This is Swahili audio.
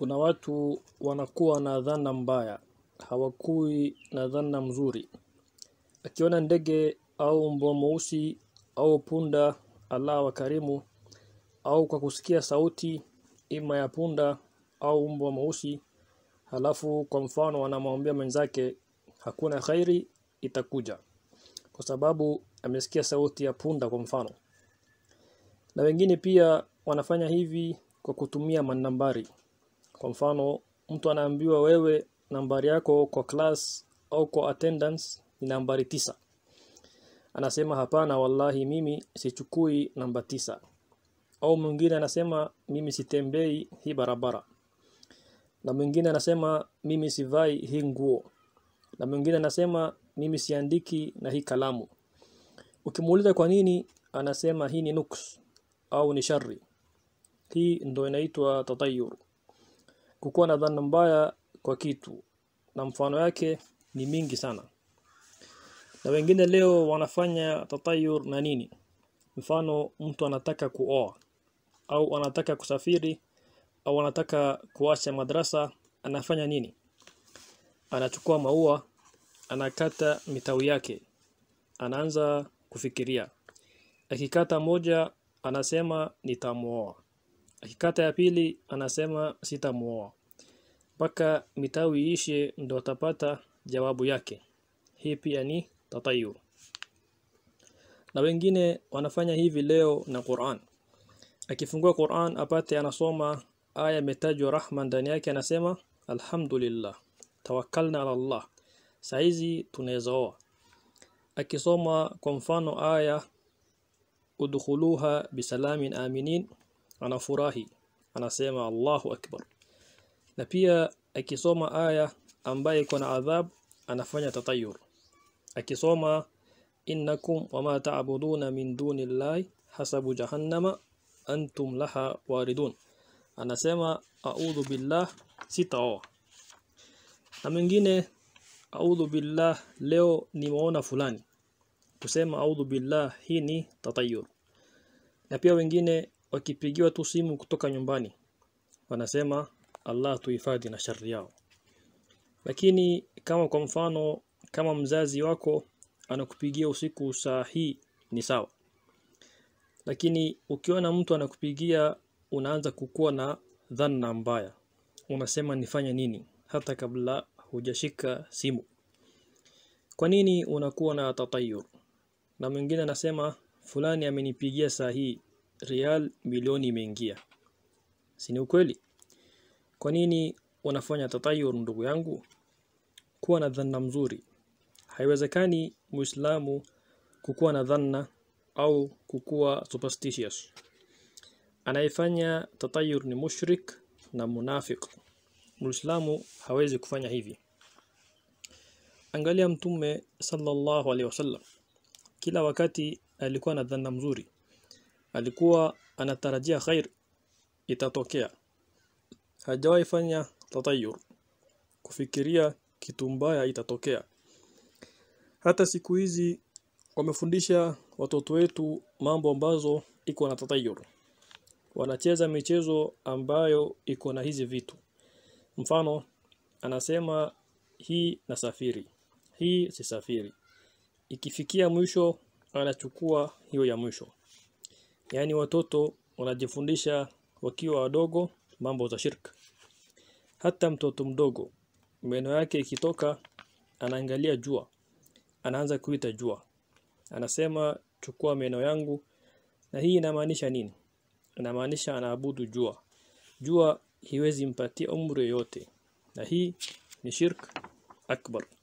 Kuna watu wanakuwa na dhana mbaya, hawakui na dhana mzuri. Akiona ndege au mbwa mweusi au punda, Allah wakarimu, au kwa kusikia sauti ima ya punda au mbwa mweusi, halafu kwa mfano anamwambia mwenzake hakuna khairi itakuja, kwa sababu amesikia sauti ya punda kwa mfano. Na wengine pia wanafanya hivi kwa kutumia manambari. Kwa mfano mtu anaambiwa wewe nambari yako kwa class au kwa attendance ni nambari tisa. Anasema hapana wallahi mimi sichukui namba tisa. Au mwingine anasema mimi sitembei hii barabara. Na mwingine anasema mimi sivai hii nguo. Na mwingine anasema mimi siandiki na hii kalamu. Ukimuuliza kwa nini anasema hii ni nuks au ni shari. Hii ndio inaitwa tatayuru kukuwa na dhana mbaya kwa kitu na mfano yake ni mingi sana na wengine leo wanafanya tatayur na nini mfano mtu anataka kuoa au anataka kusafiri au anataka kuacha madrasa anafanya nini anachukua maua anakata mitawi yake anaanza kufikiria akikata moja anasema nitamuoa akikata ya pili anasema sitamuoa mpaka mitawi ishe, ndo atapata jawabu yake. Hii pia ni tatayur, na wengine wanafanya hivi leo na Qur'an. Akifungua Qur'an apate anasoma aya imetajwa rahma ndani yake, anasema alhamdulillah, tawakkalna ala Allah, saizi tunaweza Akisoma kwa mfano aya udkhuluha bisalamin aminin anafurahi anasema Allahu akbar na pia akisoma aya ambaye iko na adhab anafanya tatayur akisoma innakum wama ta'buduna min dunillahi hasabu jahannama antum laha waridun anasema a'udhu billah sitaoa na mwingine a'udhu billah leo nimeona fulani kusema a'udhu billah hii ni tatayur na pia wengine wakipigiwa tu simu kutoka nyumbani wanasema Allah tuhifadhi na shari yao lakini kama kwa mfano kama mzazi wako anakupigia usiku saa hii ni sawa lakini ukiona mtu anakupigia unaanza kukua na dhanna mbaya unasema nifanye nini hata kabla hujashika simu kwa nini unakuwa na tatayur na mwingine anasema fulani amenipigia saa hii real milioni imeingia si ni ukweli kwa nini wanafanya tatayur ndugu yangu kuwa na dhanna mzuri haiwezekani muislamu kukuwa na dhanna au kukuwa superstitious anayefanya tatayur ni mushrik na munafik muislamu hawezi kufanya hivi angalia mtume sallallahu alaihi wasallam kila wakati alikuwa na dhanna mzuri alikuwa anatarajia khair itatokea hajawahi fanya tatayur kufikiria kitu mbaya itatokea hata siku hizi wamefundisha watoto wetu mambo ambazo iko na tatayur wanacheza michezo ambayo iko na hizi vitu mfano anasema hii nasafiri hii si safiri ikifikia mwisho anachukua hiyo ya mwisho yaani watoto wanajifundisha wakiwa wadogo mambo za shirka hata mtoto mdogo meno yake ikitoka anaangalia jua anaanza kuita jua anasema chukua meno yangu na hii inamaanisha nini inamaanisha anaabudu jua jua hiwezi mpatia umri yote na hii ni shirk akbar